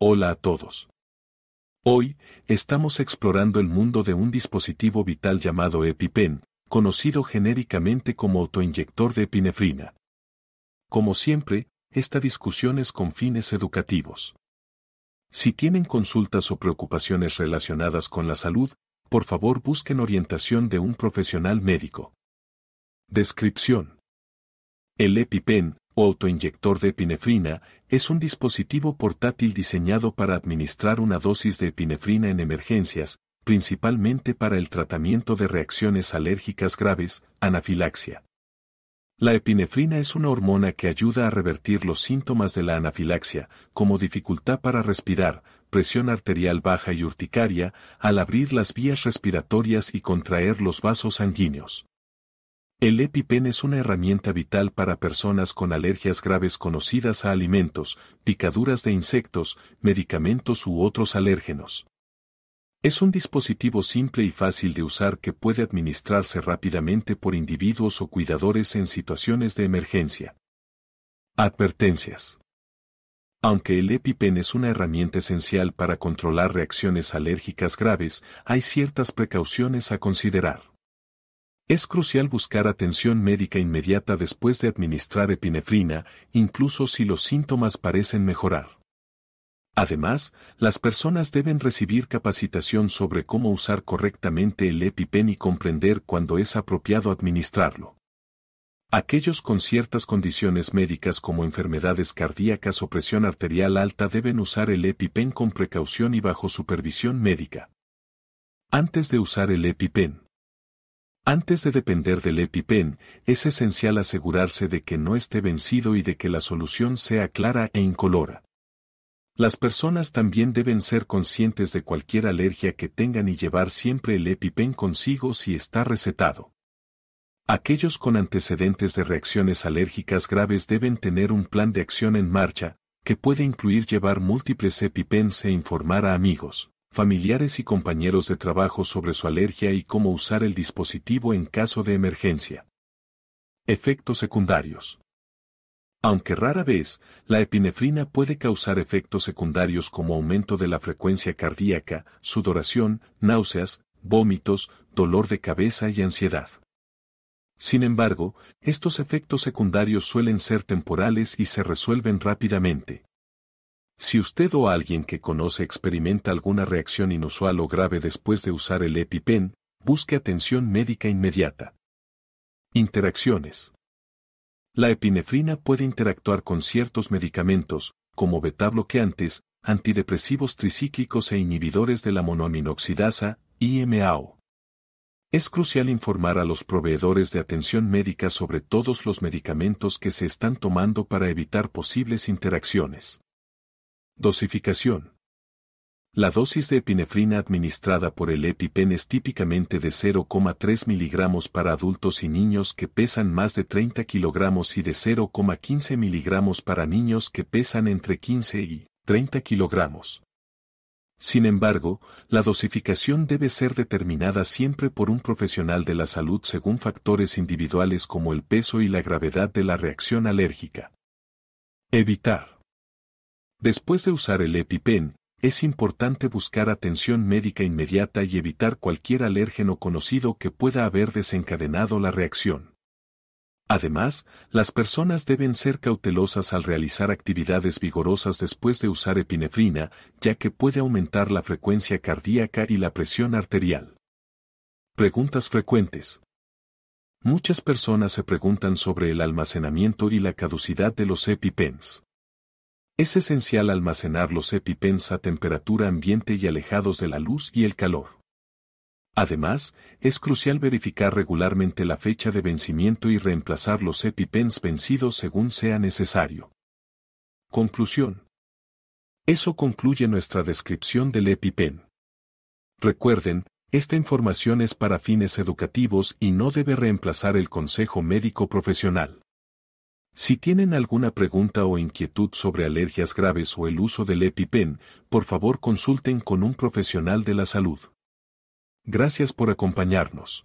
Hola a todos. Hoy, estamos explorando el mundo de un dispositivo vital llamado EpiPen, conocido genéricamente como autoinyector de epinefrina. Como siempre, esta discusión es con fines educativos. Si tienen consultas o preocupaciones relacionadas con la salud, por favor busquen orientación de un profesional médico. Descripción. El EpiPen, o autoinyector de epinefrina, es un dispositivo portátil diseñado para administrar una dosis de epinefrina en emergencias, principalmente para el tratamiento de reacciones alérgicas graves, anafilaxia. La epinefrina es una hormona que ayuda a revertir los síntomas de la anafilaxia, como dificultad para respirar, presión arterial baja y urticaria, al abrir las vías respiratorias y contraer los vasos sanguíneos. El EpiPen es una herramienta vital para personas con alergias graves conocidas a alimentos, picaduras de insectos, medicamentos u otros alérgenos. Es un dispositivo simple y fácil de usar que puede administrarse rápidamente por individuos o cuidadores en situaciones de emergencia. Advertencias. Aunque el EpiPen es una herramienta esencial para controlar reacciones alérgicas graves, hay ciertas precauciones a considerar. Es crucial buscar atención médica inmediata después de administrar epinefrina, incluso si los síntomas parecen mejorar. Además, las personas deben recibir capacitación sobre cómo usar correctamente el EpiPen y comprender cuándo es apropiado administrarlo. Aquellos con ciertas condiciones médicas como enfermedades cardíacas o presión arterial alta deben usar el EpiPen con precaución y bajo supervisión médica. Antes de usar el EpiPen, antes de depender del EpiPen, es esencial asegurarse de que no esté vencido y de que la solución sea clara e incolora. Las personas también deben ser conscientes de cualquier alergia que tengan y llevar siempre el EpiPen consigo si está recetado. Aquellos con antecedentes de reacciones alérgicas graves deben tener un plan de acción en marcha, que puede incluir llevar múltiples EpiPens e informar a amigos familiares y compañeros de trabajo sobre su alergia y cómo usar el dispositivo en caso de emergencia. Efectos secundarios. Aunque rara vez, la epinefrina puede causar efectos secundarios como aumento de la frecuencia cardíaca, sudoración, náuseas, vómitos, dolor de cabeza y ansiedad. Sin embargo, estos efectos secundarios suelen ser temporales y se resuelven rápidamente. Si usted o alguien que conoce experimenta alguna reacción inusual o grave después de usar el EpiPen, busque atención médica inmediata. Interacciones. La epinefrina puede interactuar con ciertos medicamentos, como betabloqueantes, antidepresivos tricíclicos e inhibidores de la monoaminoxidasa, IMAO. Es crucial informar a los proveedores de atención médica sobre todos los medicamentos que se están tomando para evitar posibles interacciones. Dosificación. La dosis de epinefrina administrada por el EpiPen es típicamente de 0,3 miligramos para adultos y niños que pesan más de 30 kilogramos y de 0,15 miligramos para niños que pesan entre 15 y 30 kilogramos. Sin embargo, la dosificación debe ser determinada siempre por un profesional de la salud según factores individuales como el peso y la gravedad de la reacción alérgica. Evitar. Después de usar el EpiPen, es importante buscar atención médica inmediata y evitar cualquier alérgeno conocido que pueda haber desencadenado la reacción. Además, las personas deben ser cautelosas al realizar actividades vigorosas después de usar epinefrina, ya que puede aumentar la frecuencia cardíaca y la presión arterial. Preguntas frecuentes. Muchas personas se preguntan sobre el almacenamiento y la caducidad de los EpiPens. Es esencial almacenar los EpiPens a temperatura ambiente y alejados de la luz y el calor. Además, es crucial verificar regularmente la fecha de vencimiento y reemplazar los EpiPens vencidos según sea necesario. Conclusión. Eso concluye nuestra descripción del EpiPen. Recuerden, esta información es para fines educativos y no debe reemplazar el consejo médico profesional. Si tienen alguna pregunta o inquietud sobre alergias graves o el uso del EpiPen, por favor consulten con un profesional de la salud. Gracias por acompañarnos.